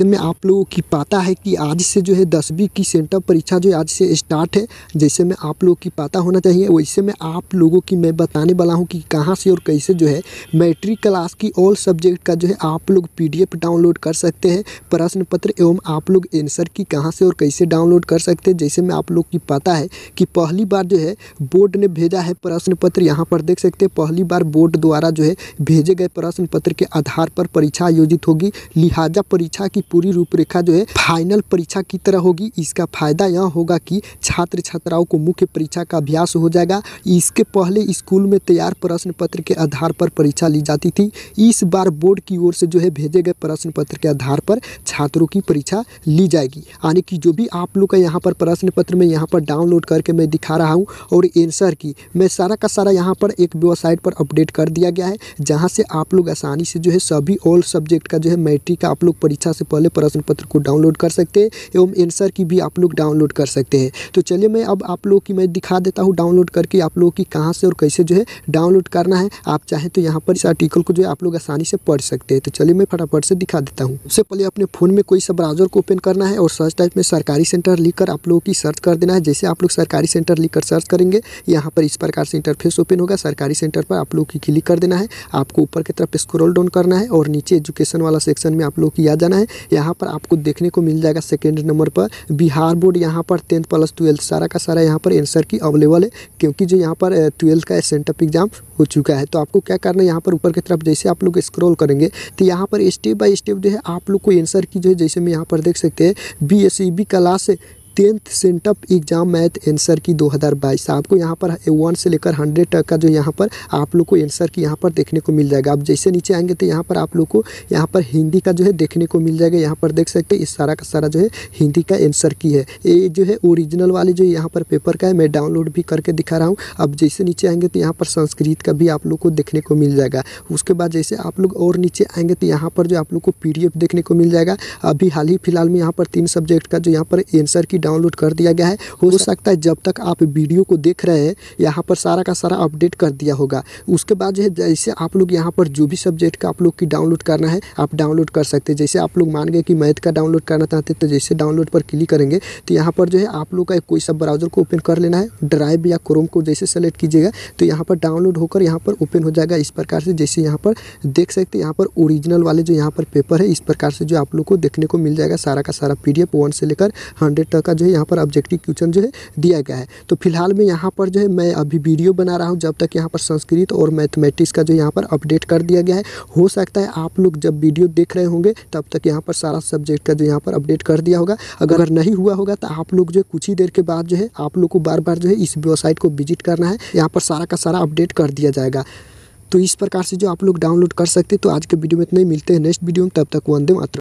question में आप लोगों की पता है कि आज से जो है दसवीं की सेंटर परीक्षा जो आज से स्टार्ट है जैसे में आप लोगों की पता होना चाहिए वैसे में आप लोगों की मैं बताने वाला हूँ कि कहाँ से और कैसे जो है मैट्रिक क्लास की ऑल सब्जेक्ट का जो है आप लोग पी डाउनलोड कर सकते हैं प्रश्न पत्र एवं आप लोग एंसर की कहाँ से और कैसे डाउनलोड कर सकते हैं जैसे में आप लोग की पता है कि पहली बार जो है बोर्ड ने भेजा है प्रश्न पत्र यहाँ पर देख सकते हैं पहली बार बोर्ड द्वारा जो है भेजे गए प्रश्न पत्र के आधार पर परीक्षा आयोजित होगी लिहाजा परीक्षा की पूरी रूपरेखा जो है फाइनल परीक्षा की तरह होगी इसका फायदा यह होगा कि छात्र छात्राओं को मुख्य परीक्षा का अभ्यास हो जाएगा इसके पहले स्कूल में तैयार प्रश्न पत्र के आधार पर परीक्षा ली जाती थी इस बार बोर्ड की ओर से जो है भेजे गए प्रश्न पत्र के आधार पर छात्रों की परीक्षा ली जाएगी यानी कि जो भी आप लोग का यहाँ पर प्रश्न पत्र में यहाँ पर डाउनलोड करके मैं दिखा रहा हूँ और एंसर की मैं सारा का सारा यहाँ पर एक वेबसाइट पर अपडेट कर दिया गया है जहाँ से आप लोग आसानी से जो है सभी ऑल सब्जेक्ट का जो है मैट्रिक का आप लोग परीक्षा से पहले प्रश्न पत्र को डाउनलोड कर सकते हैं एवं एंसर की भी आप लोग डाउनलोड कर सकते हैं तो चलिए मैं अब आप लोग की मैं दिखा देता हूँ डाउनलोड करके आप लोगों की कहाँ से और कैसे जो है डाउनलोड करना है आप चाहें तो यहाँ पर इस आर्टिकल को जो है आप लोग आसानी से पढ़ सकते हैं तो चलिए मैं फटाफट से दिखा देता हूँ उससे पहले अपने फ़ोन में कोई सा ब्राउजर को ओपन करना है और सर्च टाइप में सरकारी सेंटर लिखकर आप लोगों की सर्च कर देना है जैसे आप लोग सरकारी सेंटर लिखकर सर्च करेंगे यहाँ पर इस प्रकार से इंटरफेस ओपन होगा सरकारी सेंटर पर आप लोग की क्लिक कर देना है आपको ऊपर की तरफ स्क्रोल डाउन करना है और नीचे एजुकेशन वाला सेक्शन में आप लोग की आ जाना है यहाँ पर आपको देखने को मिल जाएगा सेकेंड नंबर पर बिहार बोर्ड यहाँ पर टेंथ प्लस ट्वेल्थ सारा का सारा यहाँ पर आंसर की अवेलेबल है क्योंकि जो यहाँ पर ट्वेल्थ का सेंटअप एग्जाम हो चुका है तो आपको क्या करना है यहाँ पर ऊपर की तरफ जैसे आप लोग स्क्रॉल करेंगे तो यहाँ पर स्टेप बाय स्टेप जो है आप लोग को आंसर की जो है जैसे मैं यहाँ पर देख सकते हैं B S E B class tenth sent up exam math answer key 2022 आपको यहाँ पर वन से लेकर हंड्रेड तक का जो यहाँ पर आप लोग को आंसर की यहाँ पर देखने को मिल जाएगा आप जैसे नीचे आएंगे तो यहाँ पर आप लोग को यहाँ पर हिंदी का जो है देखने को मिल जाएगा यहाँ पर देख सकते हैं इस सारा का सारा जो है हिंदी का आंसर की है ये जो है ओरिजिनल वाले जो यहाँ पर पेपर का है मैं डाउनलोड भी करके दिखा रहा हूँ अब जैसे नीचे आएंगे तो यहाँ पर संस्कृत का भी आप लोग को देखने को मिल जाएगा उसके बाद जैसे आप लोग और नीचे आएंगे तो यहाँ पर जो आप लोग को पी देखने को मिल जाएगा अभी हाल ही फिलहाल में यहाँ पर तीन सब्जेक्ट का जो यहाँ पर आंसर की डाउनलोड कर दिया गया है हो सकता है जब तक आप वीडियो को देख रहे हैं यहाँ पर सारा का सारा अपडेट कर दिया होगा उसके बाद जो है जैसे आप लोग यहाँ पर जो भी सब्जेक्ट का आप लोग की डाउनलोड करना है आप डाउनलोड कर सकते हैं जैसे आप लोग मान गए कि मैथ का डाउनलोड करना चाहते हैं तो जैसे डाउनलोड पर क्लिक करेंगे तो यहाँ पर जो है आप लोग का कोई सा ब्राउजर को ओपन कर लेना है ड्राइव या क्रोम को जैसे सेलेक्ट कीजिएगा तो यहाँ पर डाउनलोड होकर यहाँ पर ओपन हो जाएगा इस प्रकार से जैसे यहाँ पर देख सकते हैं यहाँ पर ओरिजिनल वाले जो यहाँ पर पेपर है इस प्रकार से जो आप लोग को देखने को मिल जाएगा सारा का सारा पी डी वन से लेकर हंड्रेड तक आपका जो है यहाँ पर ऑब्जेक्टिव क्वेश्चन जो है दिया गया है तो फिलहाल में यहाँ पर जो है मैं अभी वीडियो बना रहा हूँ जब तक यहाँ पर संस्कृत और मैथमेटिक्स का जो यहाँ पर अपडेट कर दिया गया है हो सकता है आप लोग जब वीडियो देख रहे होंगे तब तक यहाँ पर सारा सब्जेक्ट का जो यहाँ पर अपडेट कर दिया होगा अगर नहीं हुआ होगा तो आप लोग जो है कुछ ही देर के बाद जो है आप लोग को बार बार जो है इस वेबसाइट को विजिट करना है यहाँ पर सारा का सारा अपडेट कर दिया जाएगा तो इस प्रकार से जो आप लोग डाउनलोड कर सकते हैं तो आज के वीडियो में इतना ही मिलते हैं नेक्स्ट वीडियो में तब तक वंदे मात्र